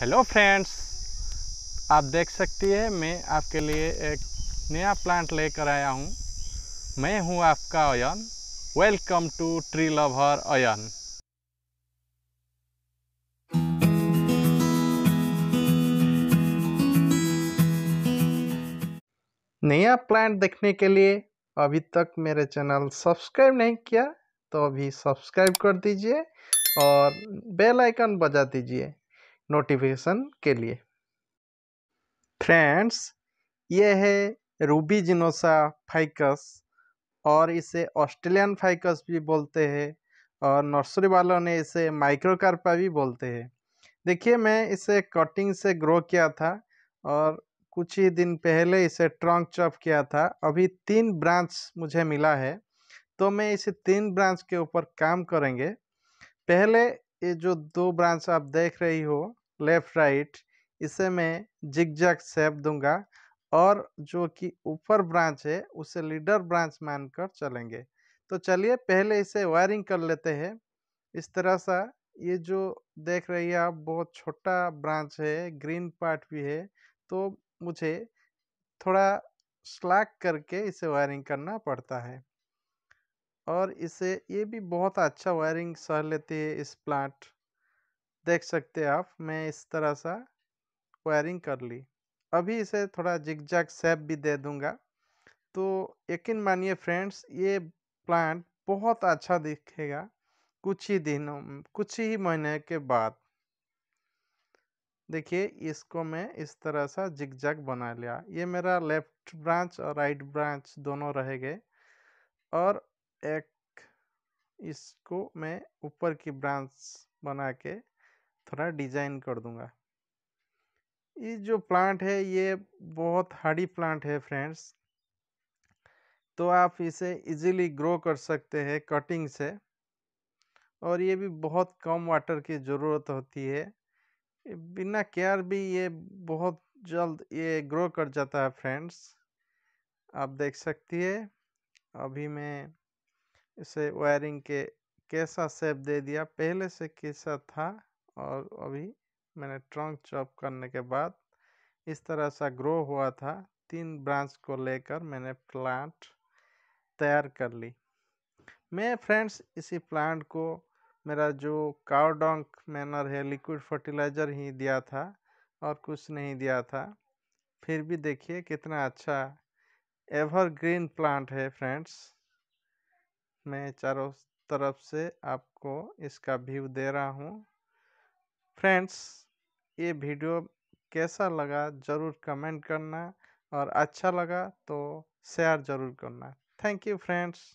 hello friends आप देख सकती है मैं आपके लिए एक नया प्लांट लेकर आया हूँ मैं हूँ आपका अयन वेलकम टू ट्री लवर अयन नया प्लांट देखने के लिए अभी तक मेरे चैनल सब्सक्राइब नहीं किया तो अभी सब्सक्राइब कर दीजिए और बेल आइकन बजा दीजिए नोटिफिकेशन के लिए फ्रेंड्स ये है रूबी जिनोसा फाइकस और इसे ऑस्ट्रेलियन फाइकस भी बोलते हैं और नर्सरी वालों ने इसे माइक्रोकार्पा भी बोलते हैं देखिए मैं इसे कटिंग से ग्रो किया था और कुछ ही दिन पहले इसे ट्रंक चॉप किया था अभी तीन ब्रांच मुझे मिला है तो मैं इसे तीन ब्रांच के ऊपर काम करेंगे पहले ये जो दो ब्रांच आप देख रही हो लेफ़्ट राइट इसे मैं जिग जैग सेप दूंगा और जो कि ऊपर ब्रांच है उसे लीडर ब्रांच मानकर चलेंगे तो चलिए पहले इसे वायरिंग कर लेते हैं इस तरह सा ये जो देख रही है आप बहुत छोटा ब्रांच है ग्रीन पार्ट भी है तो मुझे थोड़ा स्लैक करके इसे वायरिंग करना पड़ता है और इसे ये भी बहुत अच्छा वायरिंग सह लेती है इस प्लांट देख सकते हैं आप मैं इस तरह सा वायरिंग कर ली अभी इसे थोड़ा जिगजैग सेप भी दे दूंगा तो यकीन मानिए फ्रेंड्स ये प्लांट बहुत अच्छा दिखेगा कुछ ही दिनों कुछ ही महीने के बाद देखिए इसको मैं इस तरह सा जिगजैग बना लिया ये मेरा लेफ्ट ब्रांच और राइट ब्रांच दोनों रह गए और एक इसको मैं ऊपर की ब्रांच बना के थोड़ा डिज़ाइन कर दूंगा ये जो प्लांट है ये बहुत हार्डी प्लांट है फ्रेंड्स तो आप इसे इजीली ग्रो कर सकते हैं कटिंग से और ये भी बहुत कम वाटर की ज़रूरत होती है बिना केयर भी ये बहुत जल्द ये ग्रो कर जाता है फ्रेंड्स आप देख सकती है अभी मैं इसे वायरिंग के कैसा सेप दे दिया पहले से कैसा था और अभी मैंने ट्रंक चॉप करने के बाद इस तरह सा ग्रो हुआ था तीन ब्रांच को लेकर मैंने प्लांट तैयार कर ली मैं फ्रेंड्स इसी प्लांट को मेरा जो काउडोंक मैनर है लिक्विड फर्टिलाइज़र ही दिया था और कुछ नहीं दिया था फिर भी देखिए कितना अच्छा एवरग्रीन प्लांट है फ्रेंड्स मैं चारों तरफ से आपको इसका व्यू दे रहा हूँ फ्रेंड्स ये वीडियो कैसा लगा ज़रूर कमेंट करना और अच्छा लगा तो शेयर ज़रूर करना थैंक यू फ्रेंड्स